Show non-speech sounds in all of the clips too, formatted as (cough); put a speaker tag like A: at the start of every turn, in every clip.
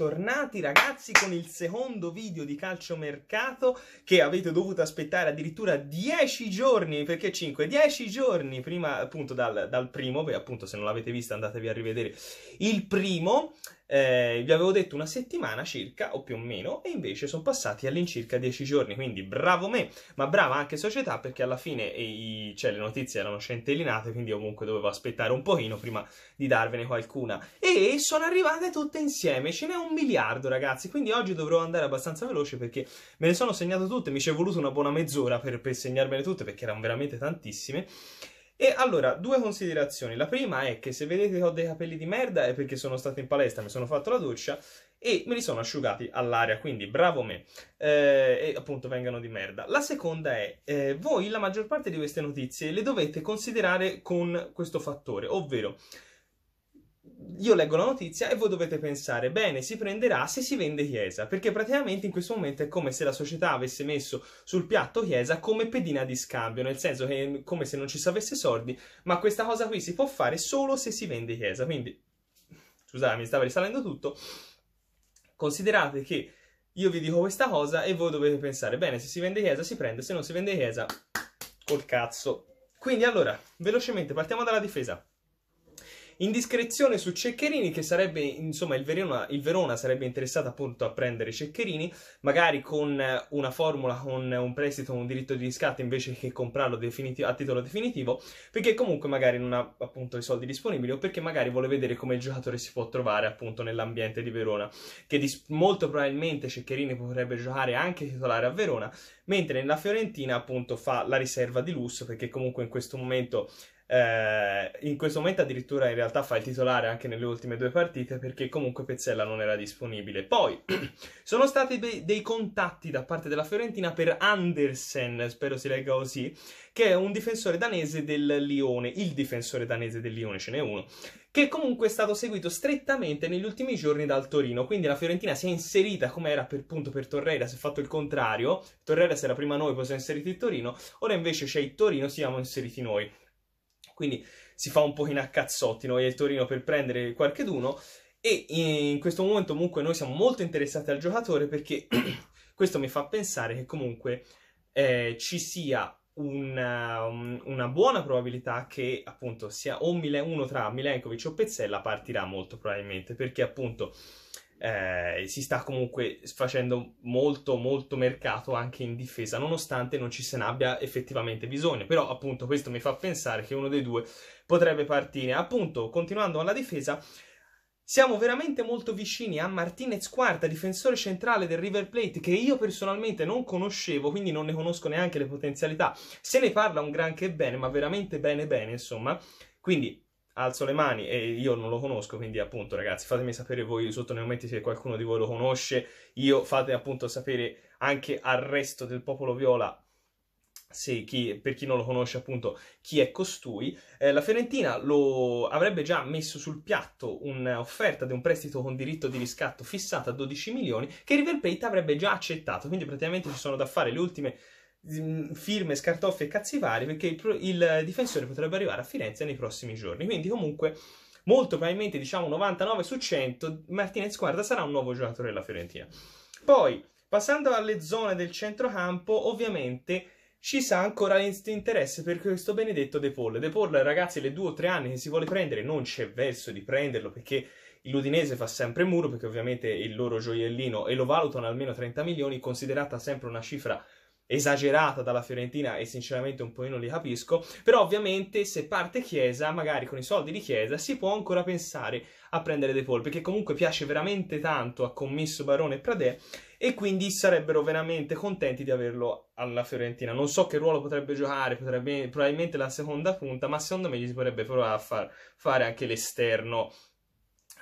A: Tornati ragazzi con il secondo video di calciomercato che avete dovuto aspettare addirittura 10 giorni, perché 5? 10 giorni prima appunto dal, dal primo, beh appunto se non l'avete visto andatevi a rivedere il primo eh, vi avevo detto una settimana circa, o più o meno, e invece sono passati all'incirca dieci giorni, quindi bravo me, ma brava anche società perché alla fine i, cioè, le notizie erano centellinate, quindi comunque dovevo aspettare un pochino prima di darvene qualcuna. E sono arrivate tutte insieme, ce n'è un miliardo ragazzi, quindi oggi dovrò andare abbastanza veloce perché me ne sono segnato tutte, mi ci è voluto una buona mezz'ora per, per segnarmele tutte perché erano veramente tantissime. E allora, due considerazioni. La prima è che se vedete che ho dei capelli di merda è perché sono stato in palestra, mi sono fatto la doccia e me li sono asciugati all'aria, quindi bravo me, eh, e appunto vengano di merda. La seconda è, eh, voi la maggior parte di queste notizie le dovete considerare con questo fattore, ovvero io leggo la notizia e voi dovete pensare, bene, si prenderà se si vende Chiesa, perché praticamente in questo momento è come se la società avesse messo sul piatto Chiesa come pedina di scambio, nel senso che è come se non ci si avesse soldi, ma questa cosa qui si può fare solo se si vende Chiesa, quindi, scusate, mi stava risalendo tutto, considerate che io vi dico questa cosa e voi dovete pensare, bene, se si vende Chiesa si prende, se non si vende Chiesa, col cazzo. Quindi allora, velocemente, partiamo dalla difesa. Indiscrezione su Ceccherini, che sarebbe, insomma, il Verona, il Verona sarebbe interessato appunto a prendere Ceccherini, magari con eh, una formula, con un prestito, un diritto di riscatto, invece che comprarlo definiti- a titolo definitivo, perché comunque magari non ha appunto i soldi disponibili o perché magari vuole vedere come il giocatore si può trovare appunto nell'ambiente di Verona, che dis- molto probabilmente Ceccherini potrebbe giocare anche titolare a Verona, mentre nella Fiorentina appunto fa la riserva di lusso, perché comunque in questo momento eh, in questo momento addirittura in realtà fa il titolare anche nelle ultime due partite perché comunque Pezzella non era disponibile. Poi (clears throat) sono stati dei, dei contatti da parte della Fiorentina per Andersen, spero si legga così, che è un difensore danese del Lione, il difensore danese del Lione, ce n'è uno, che comunque è stato seguito strettamente negli ultimi giorni dal Torino, quindi la Fiorentina si è inserita come era per punto per Torreira, si è fatto il contrario, Torreira si era prima noi, poi si è inserito il Torino, ora invece c'è il Torino, siamo inseriti noi quindi si fa un po' in accazzotti noi al Torino per prendere qualcheduno e eh, in questo momento comunque noi siamo molto interessati al giocatore perché (clears throat) questo mi fa pensare che comunque eh, ci sia una, um, una, buona probabilità che appunto sia o Milen- uno tra Milenkovic o Pezzella partirà molto probabilmente perché appunto eh, si sta comunque facendo molto molto mercato anche in difesa nonostante non ci se ne abbia effettivamente bisogno però appunto questo mi fa pensare che uno dei due potrebbe partire appunto continuando alla difesa siamo veramente molto vicini a Martinez Quarta, difensore centrale del River Plate, che io personalmente non conoscevo, quindi non ne conosco neanche le potenzialità. Se ne parla un gran che bene, ma veramente bene bene, insomma. Quindi alzo le mani e io non lo conosco, quindi appunto ragazzi fatemi sapere voi sotto nei commenti se qualcuno di voi lo conosce, io fate appunto sapere anche al resto del popolo viola se chi, per chi non lo conosce appunto chi è costui, eh, la Fiorentina lo avrebbe già messo sul piatto un'offerta di un prestito con diritto di riscatto fissata a 12 milioni che River Plate avrebbe già accettato, quindi praticamente ci sono da fare le ultime Mm, firme, scartoffie e cazzi vari perché il, il, difensore potrebbe arrivare a Firenze nei prossimi giorni. Quindi comunque molto probabilmente diciamo 99 su 100 Martinez Guarda sarà un nuovo giocatore della Fiorentina. Poi passando alle zone del centrocampo ovviamente ci sa ancora l'interesse per questo benedetto De Paul. De Paul ragazzi le due o tre anni che si vuole prendere non c'è verso di prenderlo perché l'Udinese fa sempre muro perché ovviamente il loro gioiellino e lo valutano almeno 30 milioni considerata sempre una cifra esagerata dalla Fiorentina e sinceramente un po' io non li capisco, però ovviamente se parte Chiesa, magari con i soldi di Chiesa, si può ancora pensare a prendere De Paul, perché comunque piace veramente tanto a Commisso Barone e Pradè e quindi sarebbero veramente contenti di averlo alla Fiorentina. Non so che ruolo potrebbe giocare, potrebbe, probabilmente la seconda punta, ma secondo me gli si potrebbe provare a far, fare anche l'esterno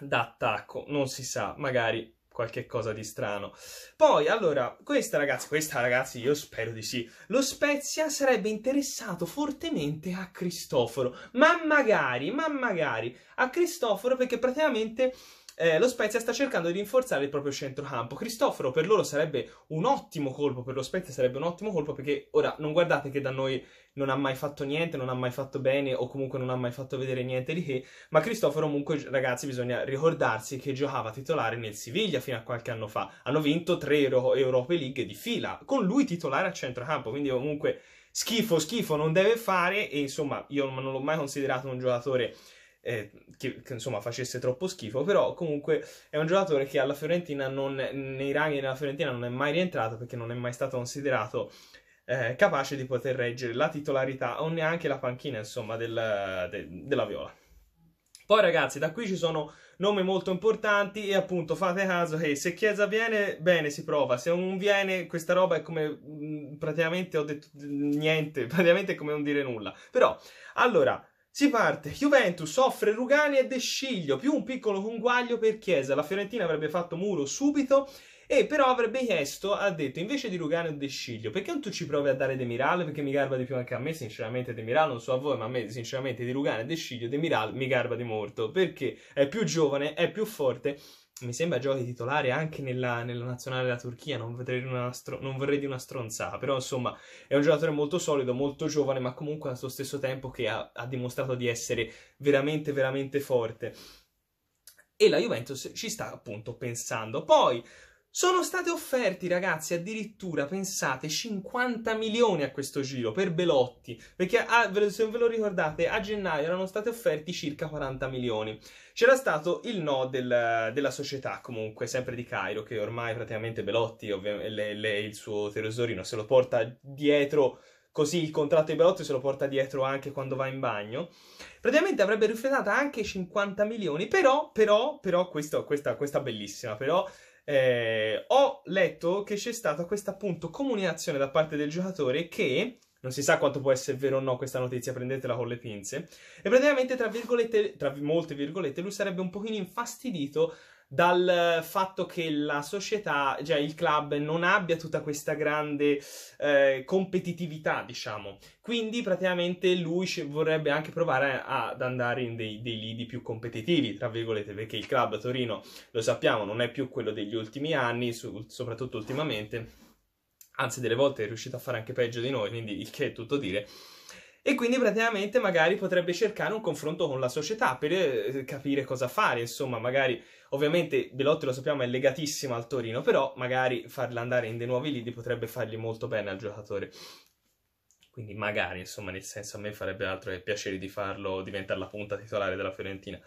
A: d'attacco, non si sa, magari qualche cosa di strano. Poi, allora, questa ragazzi, questa ragazzi, io spero di sì. Lo Spezia sarebbe interessato fortemente a Cristoforo, ma magari, ma magari a Cristoforo perché praticamente eh, lo Spezia sta cercando di rinforzare il proprio centrocampo. Cristoforo per loro sarebbe un ottimo colpo, per lo Spezia sarebbe un ottimo colpo perché ora non guardate che da noi non ha mai fatto niente, non ha mai fatto bene o comunque non ha mai fatto vedere niente di che, ma Cristoforo comunque ragazzi bisogna ricordarsi che giocava titolare nel Siviglia fino a qualche anno fa. Hanno vinto tre Euro- Europe League di fila, con lui titolare a centrocampo, quindi comunque schifo schifo non deve fare e insomma io non l'ho mai considerato un giocatore eh, che, che, insomma facesse troppo schifo, però comunque è un giocatore che alla Fiorentina non, nei ranghi della Fiorentina non è mai rientrato perché non è mai stato considerato eh, capace di poter reggere la titolarità o neanche la panchina insomma del, de, della Viola. Poi ragazzi, da qui ci sono nomi molto importanti e appunto fate caso che se Chiesa viene, bene, si prova. Se non viene, questa roba è come mm, praticamente ho detto mm, niente, (laughs) praticamente è come non dire nulla. Però, allora, si parte, Juventus offre Rugani e De Sciglio, più un piccolo conguaglio per Chiesa. La Fiorentina avrebbe fatto muro subito e però avrebbe chiesto, ha detto, invece di Lugano e De Sciglio, perché non tu ci provi a dare Demiral? Perché mi garba di più anche a me, sinceramente, Demiral, non so a voi, ma a me, sinceramente, di Lugano e De Sciglio, De mi garba di molto, perché è più giovane, è più forte mi sembra giochi titolare anche nella, nella nazionale della Turchia, non, stro- non vorrei di una stronzata, però insomma è un giocatore molto solido, molto giovane, ma comunque allo stesso tempo che ha, ha dimostrato di essere veramente, veramente forte e la Juventus ci sta appunto pensando. Poi sono state offerti, ragazzi, addirittura, pensate, 50 milioni a questo giro per Belotti, perché a, ah, se ve lo ricordate, a gennaio erano state offerti circa 40 milioni. C'era stato il no del, della società, comunque, sempre di Cairo, che ormai praticamente Belotti, le, il suo teresorino, se lo porta dietro così il contratto di Belotti se lo porta dietro anche quando va in bagno. Praticamente avrebbe rifiutato anche 50 milioni, però, però, però, questa, questa bellissima, però eh, ho letto che c'è stata questa appunto comunicazione da parte del giocatore che non si sa quanto può essere vero o no questa notizia, prendetela con le pinze. E praticamente, tra virgolette, tra molte virgolette, lui sarebbe un pochino infastidito dal fatto che la società, cioè il club, non abbia tutta questa grande eh, competitività, diciamo. Quindi praticamente lui vorrebbe anche provare a, ad andare in dei, dei lidi più competitivi, tra virgolette, perché il club a Torino, lo sappiamo, non è più quello degli ultimi anni, su, soprattutto ultimamente. Anzi, delle volte è riuscito a fare anche peggio di noi, quindi il che è tutto dire e quindi praticamente magari potrebbe cercare un confronto con la società per eh, capire cosa fare, insomma, magari Ovviamente Belotti lo sappiamo è legatissimo al Torino, però magari farla andare in dei nuovi lidi potrebbe fargli molto bene al giocatore. Quindi magari, insomma, nel senso a me farebbe altro che eh, piacere di farlo diventare la punta titolare della Fiorentina.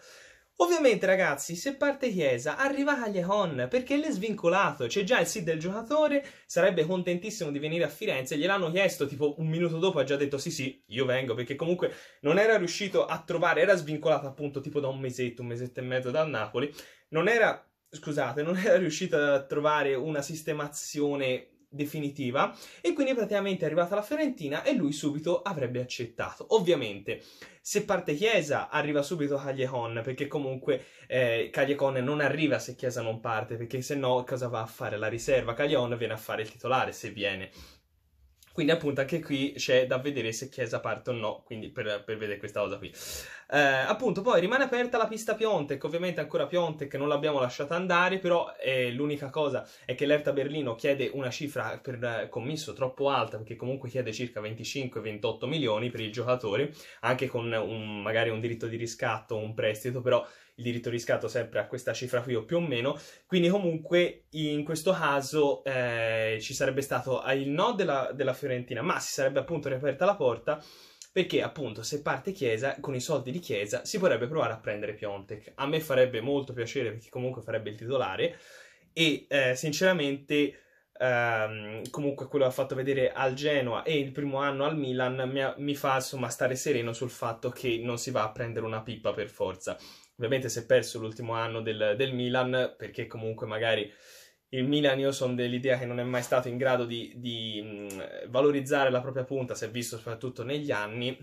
A: Ovviamente ragazzi, se parte Chiesa, arriva Cagliacon, perché l'è svincolato, c'è già il sì del giocatore, sarebbe contentissimo di venire a Firenze, gliel'hanno chiesto tipo un minuto dopo, ha già detto sì sì, io vengo, perché comunque non era riuscito a trovare, era svincolato appunto tipo da un mesetto, un mesetto e mezzo dal Napoli, non era, scusate, non (laughs) era riuscita a trovare una sistemazione definitiva e quindi praticamente è arrivata la Fiorentina e lui subito avrebbe accettato. Ovviamente se parte Chiesa arriva subito Cagliacon perché comunque eh, Cagliacon non arriva se Chiesa non parte perché se no cosa va a fare? La riserva Cagliacon viene a fare il titolare se viene quindi appunto anche qui c'è da vedere se Chiesa parte o no, quindi per, per vedere questa cosa qui. Eh, appunto poi rimane aperta la pista Piontek, ovviamente ancora Piontek non l'abbiamo lasciata andare, però eh, l'unica cosa è che l'Erta Berlino chiede una cifra per eh, commisso troppo alta, perché comunque chiede circa 25-28 milioni per il giocatore, anche con un, magari un diritto di riscatto, un prestito, però il diritto di riscatto sempre a questa cifra qui o più o meno, quindi comunque in questo caso eh, ci sarebbe stato il no della, della Fiorentina, ma si sarebbe appunto riaperta la porta perché appunto se parte Chiesa, con i soldi di Chiesa si potrebbe provare a prendere Piontek. A me farebbe molto piacere perché comunque farebbe il titolare e eh, sinceramente ehm, comunque quello che ha fatto vedere al Genoa e il primo anno al Milan mi, mi fa insomma stare sereno sul fatto che non si va a prendere una pippa per forza. Ovviamente si è perso l'ultimo anno del, del Milan perché comunque magari il Milan io sono dell'idea che non è mai stato in grado di, di valorizzare la propria punta, si è visto soprattutto negli anni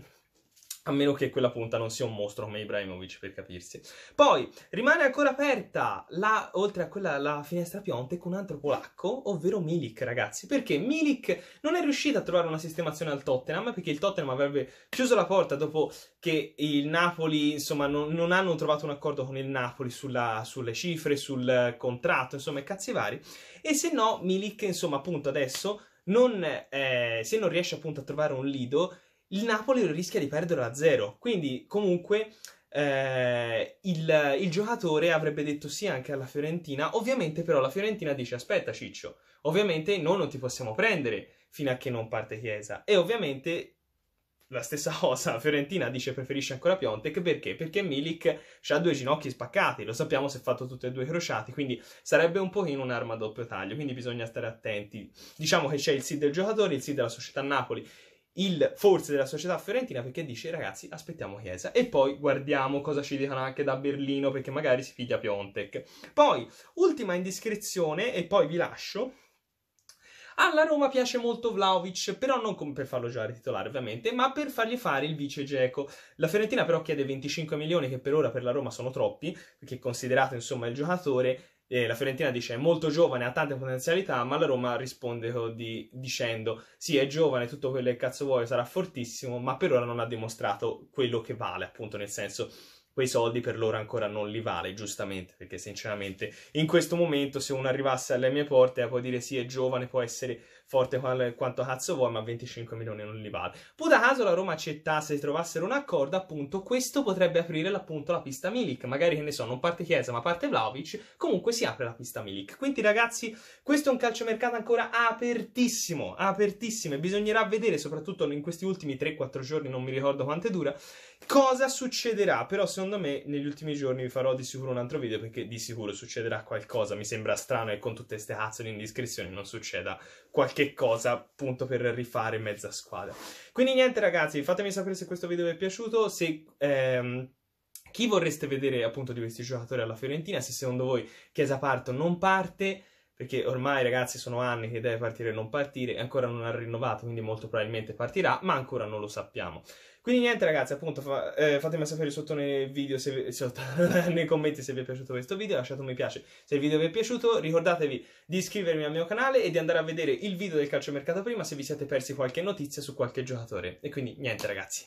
A: a meno che quella punta non sia un mostro come Ibrahimovic, per capirsi. Poi rimane ancora aperta, la, oltre a quella, la finestra Piontek, un altro polacco, ovvero Milik, ragazzi. Perché Milik non è riuscito a trovare una sistemazione al Tottenham, perché il Tottenham avrebbe chiuso la porta dopo che il Napoli, insomma, non, non hanno trovato un accordo con il Napoli sulla, sulle cifre, sul contratto, insomma, e cazzi vari. E se no, Milik, insomma, appunto adesso, non, eh, se non riesce appunto a trovare un Lido il Napoli rischia di perdere a zero. Quindi, comunque, eh, il, il, giocatore avrebbe detto sì anche alla Fiorentina. Ovviamente, però, la Fiorentina dice: Aspetta, Ciccio, ovviamente noi non ti possiamo prendere fino a che non parte Chiesa. E ovviamente. La stessa (laughs) cosa, la Fiorentina dice preferisce ancora Piontek perché? Perché Milik ha due ginocchi spaccati, lo sappiamo si è fatto tutti e due crociati, quindi sarebbe un pochino un'arma a doppio taglio, quindi bisogna stare attenti. Diciamo che c'è il sì del giocatore, il sì della società Napoli il forse della società fiorentina perché dice ragazzi aspettiamo Chiesa e poi guardiamo cosa ci dicono anche da Berlino perché magari si piglia Piontek. Poi ultima indiscrezione e poi vi lascio. Alla Roma piace molto Vlaovic, però non come per farlo giocare titolare ovviamente, ma per fargli fare il vice Geco. La Fiorentina però chiede 25 milioni che per ora per la Roma sono troppi, perché considerato insomma il giocatore eh, la Fiorentina dice è molto giovane, ha tante potenzialità, ma la Roma risponde oh, di, dicendo sì è giovane, tutto quello che cazzo vuoi sarà fortissimo, ma per ora non ha dimostrato quello che vale, appunto nel senso quei soldi per loro ancora non li vale, giustamente, perché sinceramente in questo momento se uno arrivasse alle mie porte può dire sì è giovane, può essere forte quanto cazzo vuoi, ma 25 milioni non li vale. Puta caso la Roma accettasse di trovassero un accordo, appunto, questo potrebbe aprire appunto la pista Milik, magari che ne so, non parte Chiesa ma parte Vlaovic, comunque si apre la pista Milik. Quindi ragazzi, questo è un calciomercato ancora apertissimo, apertissimo e bisognerà vedere soprattutto in questi ultimi 3-4 giorni, non mi ricordo quante dura, Cosa succederà? Però secondo me negli ultimi giorni vi farò di sicuro un altro video perché di sicuro succederà qualcosa. Mi sembra strano che con tutte queste cazzo di indiscrezioni non succeda qualche cosa appunto per rifare mezza squadra. Quindi niente ragazzi, fatemi sapere se questo video vi è piaciuto, se... Ehm, chi vorreste vedere appunto di questi giocatori alla Fiorentina? Se secondo voi Chiesa parte o non parte? perché ormai ragazzi sono anni che deve partire e non partire, ancora non ha rinnovato, quindi molto probabilmente partirà, ma ancora non lo sappiamo. Quindi niente ragazzi, appunto, fa, eh, fatemi sapere sotto nei, video se, sotto, (laughs) nei commenti se vi è piaciuto questo video, lasciate un mi piace se il video vi è piaciuto, ricordatevi di iscrivervi al mio canale e di andare a vedere il video del calciomercato prima se vi siete persi qualche notizia su qualche giocatore. E quindi niente ragazzi.